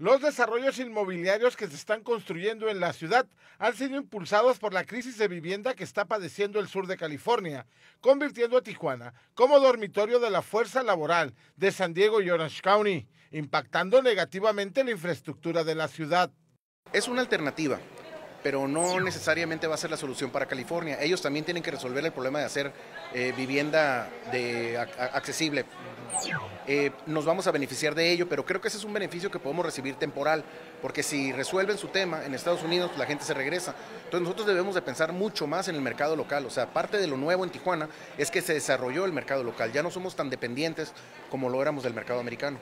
Los desarrollos inmobiliarios que se están construyendo en la ciudad han sido impulsados por la crisis de vivienda que está padeciendo el sur de California, convirtiendo a Tijuana como dormitorio de la fuerza laboral de San Diego y Orange County, impactando negativamente la infraestructura de la ciudad. Es una alternativa, pero no necesariamente va a ser la solución para California. Ellos también tienen que resolver el problema de hacer eh, vivienda de, accesible. Eh, nos vamos a beneficiar de ello, pero creo que ese es un beneficio que podemos recibir temporal, porque si resuelven su tema en Estados Unidos, la gente se regresa. Entonces nosotros debemos de pensar mucho más en el mercado local. O sea, parte de lo nuevo en Tijuana es que se desarrolló el mercado local. Ya no somos tan dependientes como lo éramos del mercado americano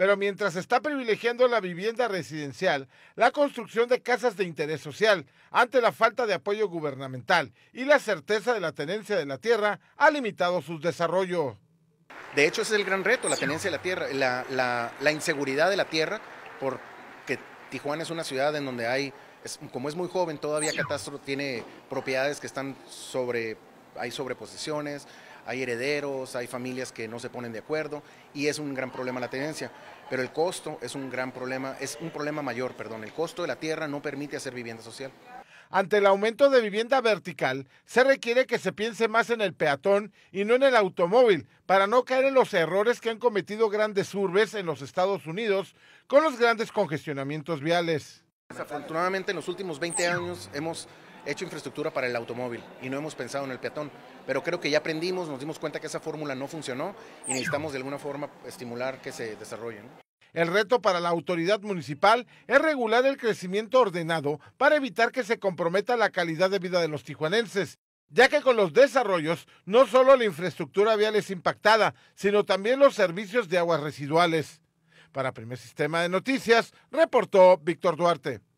pero mientras está privilegiando la vivienda residencial, la construcción de casas de interés social, ante la falta de apoyo gubernamental y la certeza de la tenencia de la tierra, ha limitado su desarrollo. De hecho, ese es el gran reto, la tenencia de la tierra, la, inseguridad de la tierra, porque Tijuana es una ciudad en donde hay, como es muy joven, todavía Catastro tiene propiedades que están sobre hay sobreposiciones, hay herederos, hay familias que no se ponen de acuerdo y es un gran problema la tenencia. Pero el costo es un gran problema, es un problema mayor, perdón. El costo de la tierra no permite hacer vivienda social. Ante el aumento de vivienda vertical, se requiere que se piense más en el peatón y no en el automóvil, para no caer en los errores que han cometido grandes urbes en los Estados Unidos con los grandes congestionamientos viales. Desafortunadamente en los últimos 20 años hemos hecho infraestructura para el automóvil y no hemos pensado en el peatón. Pero creo que ya aprendimos, nos dimos cuenta que esa fórmula no funcionó y necesitamos de alguna forma estimular que se desarrollen. El reto para la autoridad municipal es regular el crecimiento ordenado para evitar que se comprometa la calidad de vida de los tijuanenses, ya que con los desarrollos no solo la infraestructura vial es impactada, sino también los servicios de aguas residuales. Para Primer Sistema de Noticias, reportó Víctor Duarte.